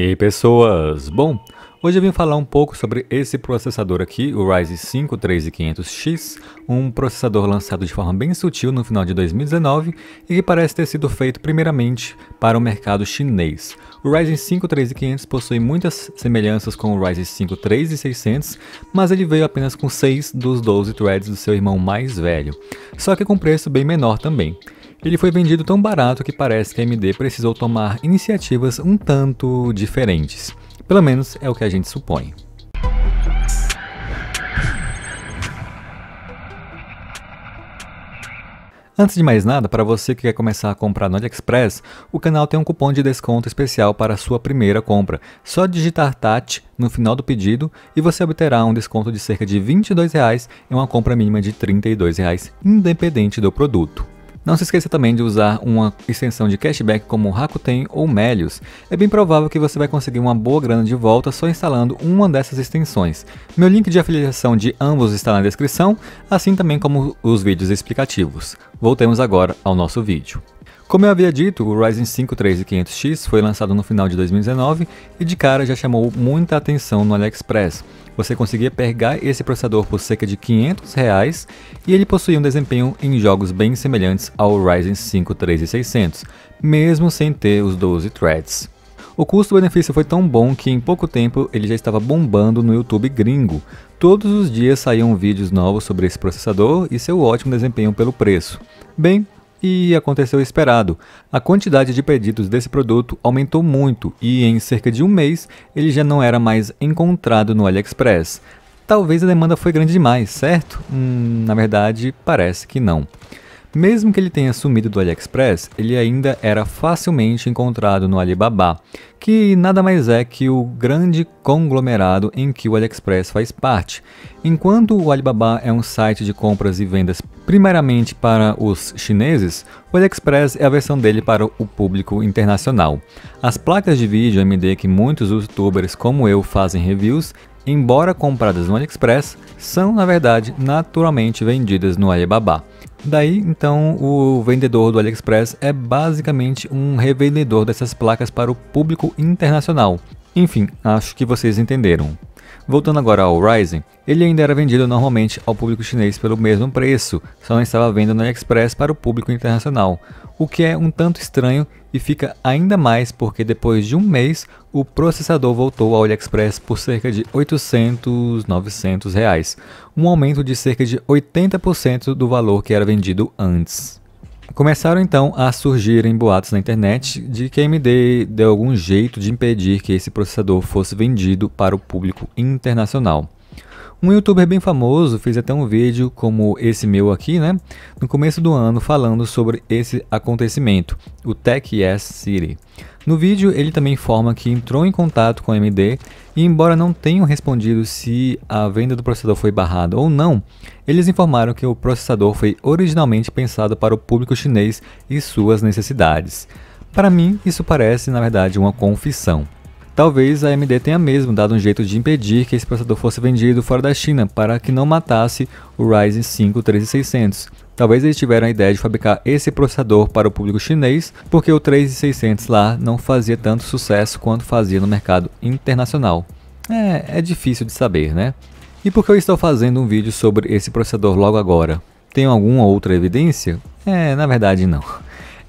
E pessoas, bom, hoje eu vim falar um pouco sobre esse processador aqui, o Ryzen 5 3500X, um processador lançado de forma bem sutil no final de 2019 e que parece ter sido feito primeiramente para o mercado chinês. O Ryzen 5 3500 possui muitas semelhanças com o Ryzen 5 3600, mas ele veio apenas com 6 dos 12 threads do seu irmão mais velho, só que com preço bem menor também. Ele foi vendido tão barato que parece que a AMD precisou tomar iniciativas um tanto diferentes. Pelo menos é o que a gente supõe. Antes de mais nada, para você que quer começar a comprar no AliExpress, o canal tem um cupom de desconto especial para a sua primeira compra. Só digitar TAT no final do pedido e você obterá um desconto de cerca de R$ 22 em uma compra mínima de R$ 32, independente do produto. Não se esqueça também de usar uma extensão de cashback como Rakuten ou Melius. É bem provável que você vai conseguir uma boa grana de volta só instalando uma dessas extensões. Meu link de afiliação de ambos está na descrição, assim também como os vídeos explicativos. Voltemos agora ao nosso vídeo. Como eu havia dito, o Ryzen 5 3500X foi lançado no final de 2019 e de cara já chamou muita atenção no AliExpress. Você conseguia pegar esse processador por cerca de 500 reais e ele possuía um desempenho em jogos bem semelhantes ao Ryzen 5 3600, mesmo sem ter os 12 threads. O custo-benefício foi tão bom que em pouco tempo ele já estava bombando no YouTube gringo. Todos os dias saíam vídeos novos sobre esse processador e seu ótimo desempenho pelo preço. Bem, e aconteceu o esperado. A quantidade de pedidos desse produto aumentou muito e em cerca de um mês ele já não era mais encontrado no AliExpress. Talvez a demanda foi grande demais, certo? Hum, na verdade, parece que não. Mesmo que ele tenha sumido do AliExpress, ele ainda era facilmente encontrado no Alibaba, que nada mais é que o grande conglomerado em que o AliExpress faz parte. Enquanto o Alibaba é um site de compras e vendas primeiramente para os chineses, o AliExpress é a versão dele para o público internacional. As placas de vídeo AMD que muitos youtubers como eu fazem reviews embora compradas no AliExpress, são na verdade naturalmente vendidas no Alibaba. Daí então o vendedor do AliExpress é basicamente um revendedor dessas placas para o público internacional, enfim, acho que vocês entenderam. Voltando agora ao Ryzen, ele ainda era vendido normalmente ao público chinês pelo mesmo preço, só não estava vendo no AliExpress para o público internacional, o que é um tanto estranho e fica ainda mais porque depois de um mês o processador voltou ao AliExpress por cerca de 800, 900 reais, um aumento de cerca de 80% do valor que era vendido antes. Começaram então a surgirem boatos na internet de que a AMD deu algum jeito de impedir que esse processador fosse vendido para o público internacional. Um youtuber bem famoso fez até um vídeo como esse meu aqui, né? No começo do ano falando sobre esse acontecimento, o Tech Yes City. No vídeo, ele também informa que entrou em contato com a AMD e, embora não tenham respondido se a venda do processador foi barrada ou não, eles informaram que o processador foi originalmente pensado para o público chinês e suas necessidades. Para mim, isso parece, na verdade, uma confissão. Talvez a AMD tenha mesmo dado um jeito de impedir que esse processador fosse vendido fora da China para que não matasse o Ryzen 5 13600. Talvez eles tiveram a ideia de fabricar esse processador para o público chinês, porque o 3600 lá não fazia tanto sucesso quanto fazia no mercado internacional. É, é difícil de saber, né? E por que eu estou fazendo um vídeo sobre esse processador logo agora? Tem alguma outra evidência? É, na verdade não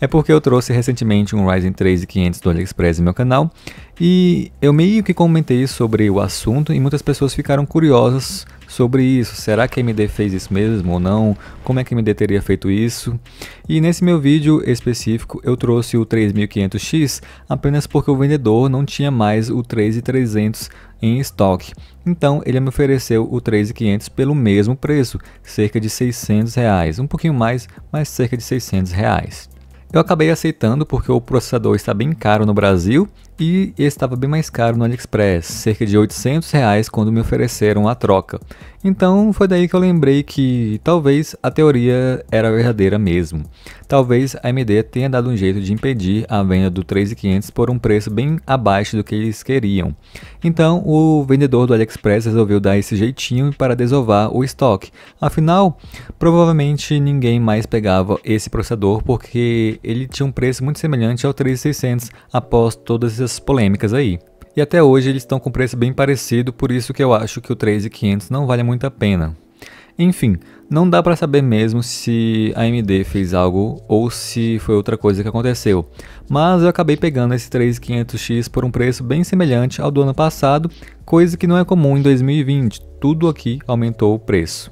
é porque eu trouxe recentemente um Ryzen 3 500 do AliExpress no meu canal e eu meio que comentei sobre o assunto e muitas pessoas ficaram curiosas sobre isso. Será que a AMD fez isso mesmo ou não? Como é que a AMD teria feito isso? E nesse meu vídeo específico eu trouxe o 3500X apenas porque o vendedor não tinha mais o 3300 em estoque. Então ele me ofereceu o 3500 pelo mesmo preço, cerca de 600 reais, um pouquinho mais, mas cerca de 600 reais. Eu acabei aceitando porque o processador está bem caro no Brasil e estava bem mais caro no AliExpress, cerca de 800 reais quando me ofereceram a troca. Então foi daí que eu lembrei que talvez a teoria era verdadeira mesmo. Talvez a AMD tenha dado um jeito de impedir a venda do 3500 por um preço bem abaixo do que eles queriam. Então o vendedor do AliExpress resolveu dar esse jeitinho para desovar o estoque. Afinal, provavelmente ninguém mais pegava esse processador porque ele tinha um preço muito semelhante ao 3600 após todas essas polêmicas aí. E até hoje eles estão com preço bem parecido, por isso que eu acho que o 3500 não vale muito a pena. Enfim, não dá para saber mesmo se a AMD fez algo ou se foi outra coisa que aconteceu, mas eu acabei pegando esse 3500X por um preço bem semelhante ao do ano passado, coisa que não é comum em 2020, tudo aqui aumentou o preço.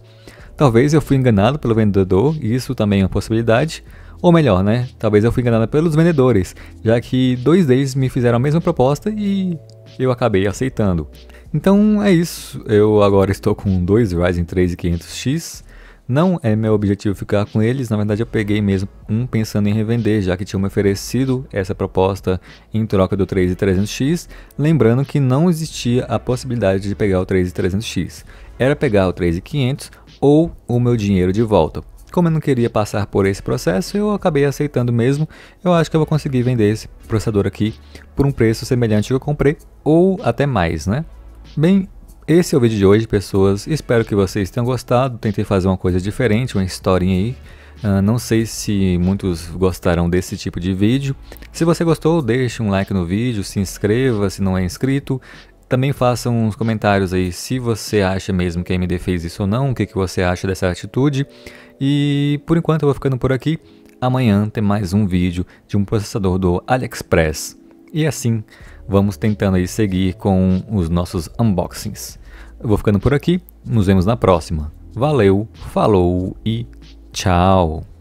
Talvez eu fui enganado pelo vendedor, isso também é uma possibilidade, ou melhor, né? Talvez eu fui enganada pelos vendedores, já que dois deles me fizeram a mesma proposta e eu acabei aceitando. Então é isso, eu agora estou com dois Ryzen 3 e 500X. Não é meu objetivo ficar com eles, na verdade eu peguei mesmo um pensando em revender, já que tinham me oferecido essa proposta em troca do 3300X, lembrando que não existia a possibilidade de pegar o 3300X. Era pegar o 3500 ou o meu dinheiro de volta. Como eu não queria passar por esse processo, eu acabei aceitando mesmo. Eu acho que eu vou conseguir vender esse processador aqui por um preço semelhante ao que eu comprei, ou até mais, né? Bem, esse é o vídeo de hoje, pessoas. Espero que vocês tenham gostado. Tentei fazer uma coisa diferente, uma historinha aí. Uh, não sei se muitos gostarão desse tipo de vídeo. Se você gostou, deixe um like no vídeo, se inscreva se não é inscrito. Também faça uns comentários aí se você acha mesmo que a MD fez isso ou não, o que, que você acha dessa atitude. E por enquanto eu vou ficando por aqui. Amanhã tem mais um vídeo de um processador do AliExpress. E assim vamos tentando aí seguir com os nossos unboxings. Eu vou ficando por aqui, nos vemos na próxima. Valeu, falou e tchau!